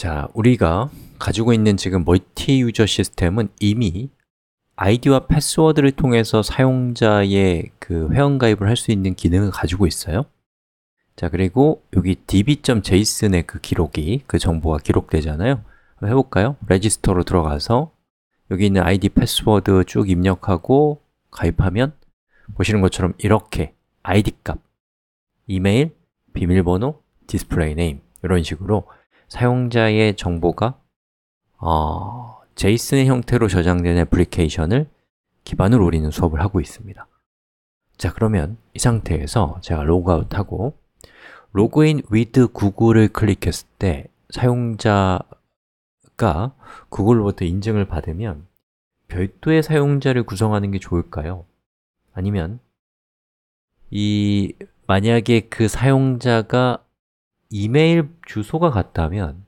자, 우리가 가지고 있는 지금 멀티 유저 시스템은 이미 아이디와 패스워드를 통해서 사용자의 그 회원 가입을 할 수 있는 기능을 가지고 있어요. 자, 그리고 여기 db.json의 그 기록이 그 정보가 기록되잖아요. 한번 해 볼까요? 레지스터로 들어가서 여기 있는 아이디 패스워드 쭉 입력하고 가입하면 보시는 것처럼 이렇게 아이디 값, 이메일, 비밀번호, 디스플레이 네임 이런 식으로 사용자의 정보가 어, 제이슨의 형태로 저장된 애플리케이션을 기반으로 우리는 수업을 하고 있습니다. 자, 그러면 이 상태에서 제가 로그아웃하고 로그인 위드 구글을 클릭했을 때 사용자가 구글로부터 인증을 받으면 별도의 사용자를 구성하는 게 좋을까요? 아니면 이 만약에 그 사용자가 이메일 주소가 같다면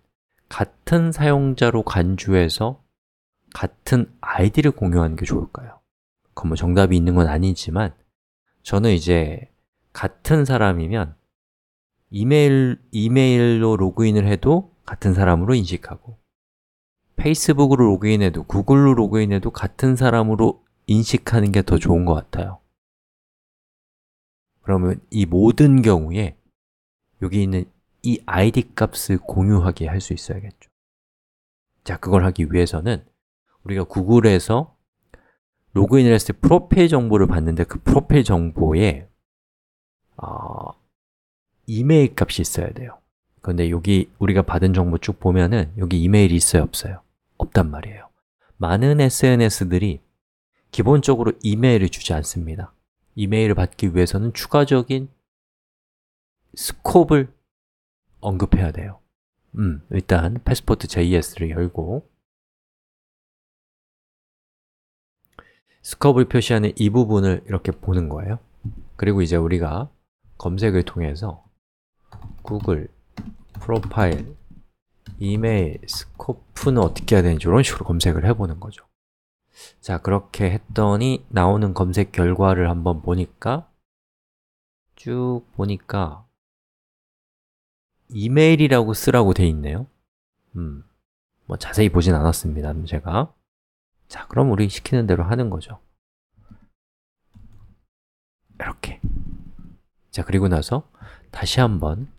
같은 사용자로 간주해서 같은 아이디를 공유하는 게 좋을까요? 그건 뭐 정답이 있는 건 아니지만 저는 이제 같은 사람이면 이메일, 이메일로 로그인을 해도 같은 사람으로 인식하고 페이스북으로 로그인해도 구글로 로그인해도 같은 사람으로 인식하는 게 더 좋은 것 같아요 그러면 이 모든 경우에 여기 있는 이 id 값을 공유하게 할 수 있어야겠죠 자, 그걸 하기 위해서는 우리가 구글에서 로그인을 했을 때 프로필 정보를 봤는데 그 프로필 정보에 어, 이메일 값이 있어야 돼요 그런데 여기 우리가 받은 정보 쭉 보면은 여기 이메일이 있어요, 없어요? 없단 말이에요 많은 SNS들이 기본적으로 이메일을 주지 않습니다 이메일을 받기 위해서는 추가적인 스콥을 언급해야 돼요. 음, 일단 패스포트 JS를 열고 스컵을 표시하는 이 부분을 이렇게 보는 거예요. 그리고 이제 우리가 검색을 통해서 구글 프로파일 이메일, 스코프는 어떻게 해야 되는지 이런 식으로 검색을 해보는 거죠 자, 그렇게 했더니 나오는 검색 결과를 한번 보니까 쭉 보니까 이메일이라고 쓰라고 돼 있네요. 음, 뭐 자세히 보진 않았습니다, 제가. 자, 그럼 우리 시키는 대로 하는 거죠. 이렇게. 자, 그리고 나서 다시 한번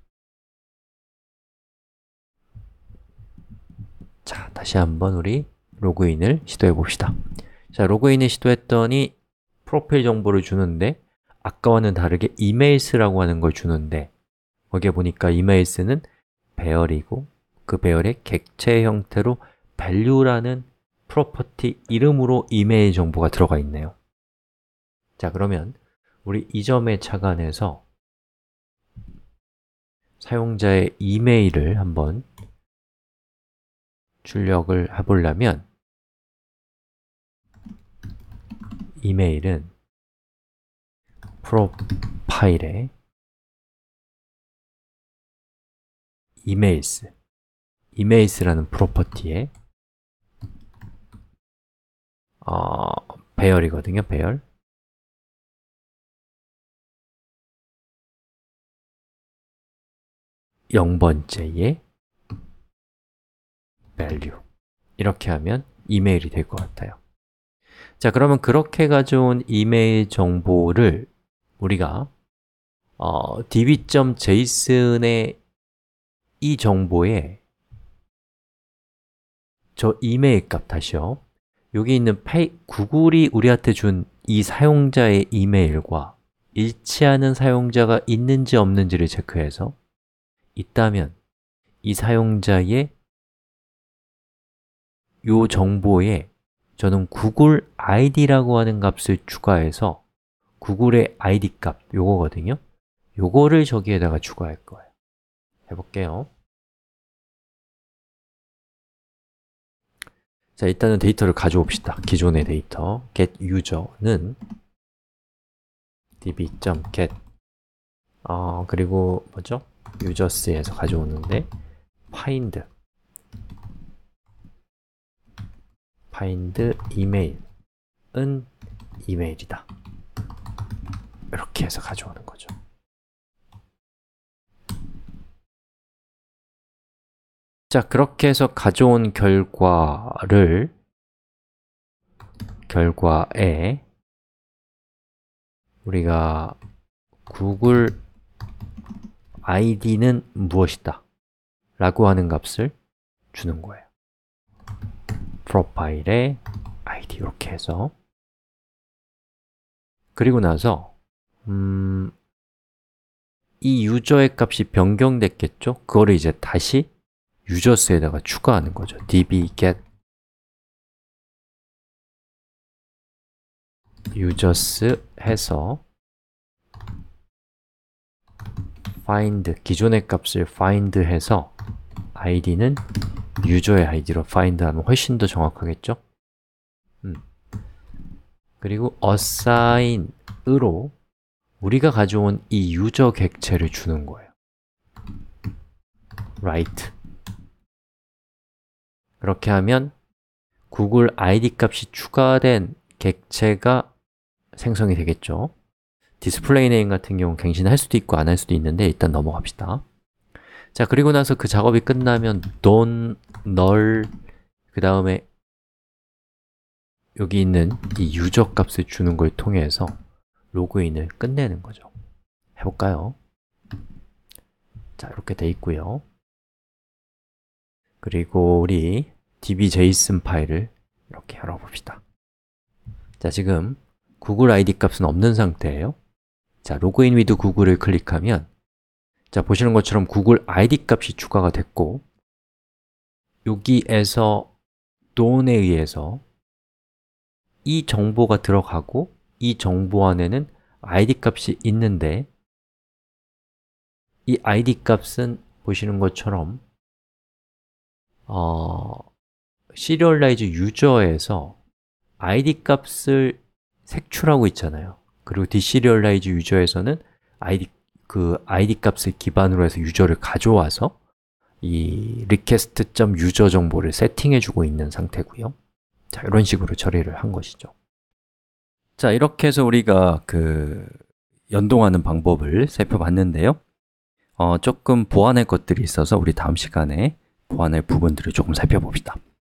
자, 다시 한번 우리 로그인을 시도해 봅시다. 자, 로그인을 시도했더니 프로필 정보를 주는데 아까와는 다르게 이메일스라고 하는 걸 주는데 거기에 보니까 이메일스는 배열이고 그 배열의 객체 형태로 value라는 프로퍼티 이름으로 이메일 정보가 들어가 있네요 자 그러면 우리 이 점에 착안해서 사용자의 이메일을 한번 출력을 해보려면 이메일은 프로파일에 e m 이메일스 이메일스라는 프로퍼티의 어, 배열이거든요, 배열 0번째의 value 이렇게 하면 이메일이 될 것 같아요 자, 그러면 그렇게 가져온 이메일 정보를 우리가 어, db.json의 이 정보에 저 이메일 값 다시요 여기 있는 파이, 구글이 우리한테 준 이 사용자의 이메일과 일치하는 사용자가 있는지 없는지를 체크해서 있다면 이 사용자의 이 정보에 저는 구글 아이디라고 하는 값을 추가해서 구글의 아이디 값, 요거거든요 요거를 저기에다가 추가할 거예요 해볼게요 자, 일단은 데이터를 가져옵시다. 기존의 데이터 get user는 db.get 어, 그리고 뭐죠? users에서 가져오는데 find find email은 이메일이다. 이렇게 해서 가져오는 거죠. 자, 그렇게 해서 가져온 결과를 결과에 우리가 구글 id는 무엇이다 라고 하는 값을 주는 거예요 프로파일에 id 이렇게 해서 그리고 나서 음, 이 유저의 값이 변경됐겠죠? 그거를 이제 다시 유저스에다가 추가하는 거죠. db get users 해서 find 기존의 값을 find 해서 id는 유저의 id로 find 하면 훨씬 더 정확하겠죠? 음. 그리고 assign으로 우리가 가져온 이 유저 객체를 주는 거예요. w r i t e 그렇게 하면 구글 ID 값이 추가된 객체가 생성이 되겠죠 디스플레이 네임 같은 경우 갱신할 수도 있고 안 할 수도 있는데 일단 넘어갑시다 자, 그리고 나서 그 작업이 끝나면 don, null, 그 다음에 여기 있는 이 유저 값을 주는 걸 통해서 로그인을 끝내는 거죠 해볼까요? 자, 이렇게 돼 있고요 그리고 우리 db.json 파일을 이렇게 열어봅시다. 자, 지금 구글 ID 값은 없는 상태예요. 자, 로그인 위드 구글을 클릭하면 자, 보시는 것처럼 구글 ID 값이 추가가 됐고 여기에서 d 에 의해서 이 정보가 들어가고 이 정보 안에는 id 값이 있는데 이 id 값은 보시는 것처럼 어, serialize 유저에서 id 값을 색출하고 있잖아요. 그리고 deserialize 유저에서는 id 그 id 값을 기반으로 해서 유저를 가져와서 이 request.user 정보를 세팅해 주고 있는 상태고요. 자, 이런 식으로 처리를 한 것이죠. 자, 이렇게 해서 우리가 그 연동하는 방법을 살펴봤는데요. 어, 조금 보완할 것들이 있어서 우리 다음 시간에 보완할 부분들을 조금 살펴봅시다.